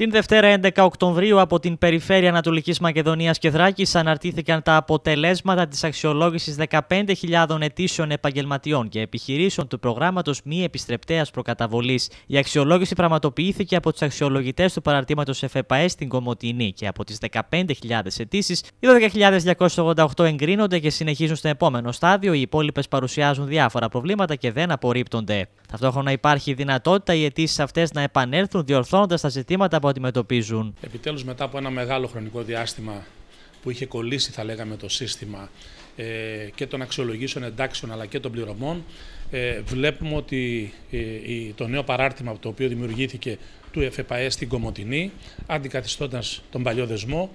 Την Δευτέρα 11 Οκτωβρίου από την Περιφέρεια Ανατολικής Μακεδονίας και Θράκης αναρτήθηκαν τα αποτελέσματα της αξιολόγησης 15.000 ετήσεων επαγγελματιών και επιχειρήσεων του προγράμματος μη επιστρεπτέας προκαταβολής. Η αξιολόγηση πραγματοποιήθηκε από τους αξιολογητές του παραρτήματος ΕΦΕΠΑΕ στην Κομωτινή και από τις 15.000 αιτήσεις, οι 12.288 εγκρίνονται και συνεχίζουν στο επόμενο στάδιο, οι υπόλοιπες παρουσιάζουν διάφορα προβλήματα και δεν απορρίπτονται. Ταυτόχρονα υπάρχει δυνατότητα οι αιτήσεις αυτές να επανέλθουν διορθώνοντας τα ζητήματα αντιμετωπίζουν. Επιτέλους μετά από ένα μεγάλο χρονικό διάστημα που είχε κολλήσει θα λέγαμε το σύστημα ε, και των αξιολογήσεων εντάξεων αλλά και των πληρωμών ε, βλέπουμε ότι ε, το νέο παράρτημα το οποίο δημιουργήθηκε του ΕΦΕΠΑΕ στην Κομωτινή αντικαθιστώντας τον παλιό δεσμό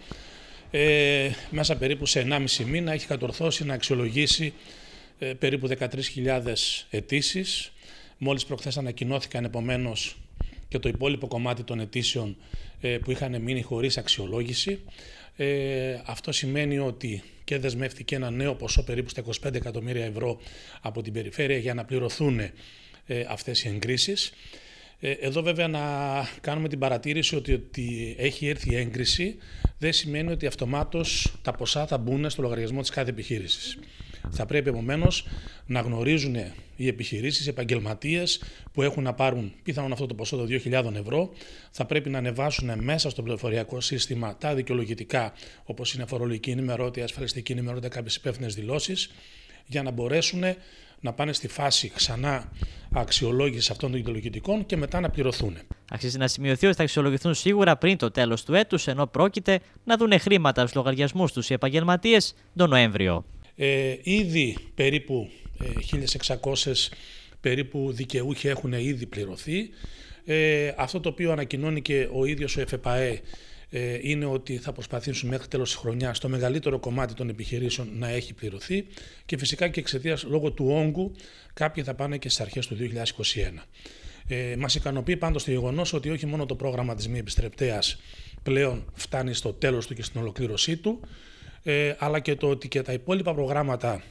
μέσα περίπου σε 1,5 μήνα έχει κατορθώσει να αξιολογήσει περίπου 13.000 αιτήσεις. Μόλις προχθές ανακοινώθηκαν επομένως και το υπόλοιπο κομμάτι των αιτήσεων ε, που είχαν μείνει χωρίς αξιολόγηση. Ε, αυτό σημαίνει ότι και δεσμεύτηκε ένα νέο ποσό περίπου στα 25 εκατομμύρια ευρώ από την περιφέρεια για να πληρωθούν ε, αυτές οι εγκρίσεις. Ε, εδώ βέβαια να κάνουμε την παρατήρηση ότι, ότι έχει έρθει η έγκριση δεν σημαίνει ότι αυτομάτως τα ποσά θα μπουν στο λογαριασμό της κάθε επιχείρησης. Θα πρέπει επομένως να γνωρίζουν οι επιχειρήσεις, οι επαγγελματίες που έχουν να πάρουν πιθανόν αυτό το ποσό των 2.000 ευρώ. Θα πρέπει να ανεβάσουν μέσα στο πληροφοριακό σύστημα τα δικαιολογητικά, όπως είναι φορολογική ενημερότητα, ασφαλιστική ενημερότητα, κάποιες υπεύθυνες δηλώσεις, για να μπορέσουν να πάνε στη φάση ξανά αξιολόγησης αυτών των δικαιολογητικών και μετά να πληρωθούν. Αξίζει να σημειωθεί ότι θα αξιολογηθούν σίγουρα πριν το τέλος του έτους, ενώ πρόκειται να δουν χρήματα στους λογαριασμούς τους οι επαγγελματίες τον Νοέμβριο. Ε, ήδη περίπου 1.600 ε, περίπου δικαιούχοι έχουν ήδη πληρωθεί. Ε, αυτό το οποίο ανακοινώνει και ο ίδιος ο ΕΦΕΠΑΕ ε, είναι ότι θα προσπαθήσουν μέχρι τέλος της χρονιάς το μεγαλύτερο κομμάτι των επιχειρήσεων να έχει πληρωθεί και φυσικά και εξαιτίας λόγω του όγκου κάποιοι θα πάνε και στις αρχές του 2021. Ε, μας ικανοποιεί πάντως το γεγονός ότι όχι μόνο το πρόγραμμα της μη επιστρεπτέας πλέον φτάνει στο τέλος του και στην ολοκλήρωσή του, ε, αλλά και το ότι και τα υπόλοιπα προγράμματα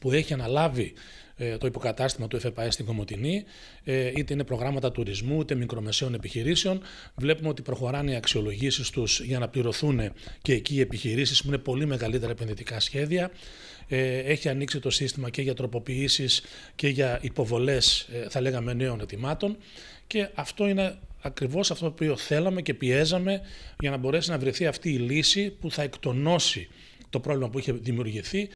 που έχει αναλάβει ε, το υποκατάστημα του ΕΦΕΠΑΕ στην Κομωτινή, ε, είτε είναι προγράμματα τουρισμού, είτε μικρομεσαίων επιχειρήσεων. Βλέπουμε ότι προχωράνε οι αξιολογήσεις τους για να πληρωθούν και εκεί οι επιχειρήσεις που είναι πολύ μεγαλύτερα επενδυτικά σχέδια. Ε, έχει ανοίξει το σύστημα και για τροποποιήσεις και για υποβολές, θα λέγαμε, νέων ετοιμάτων. Και αυτό είναι ακριβώς αυτό που θέλαμε και πιέζαμε για να μπορέσει να βρεθεί αυτή η λύση που θα εκτονώσει το πρόβλημα που είχε δημιουργηθεί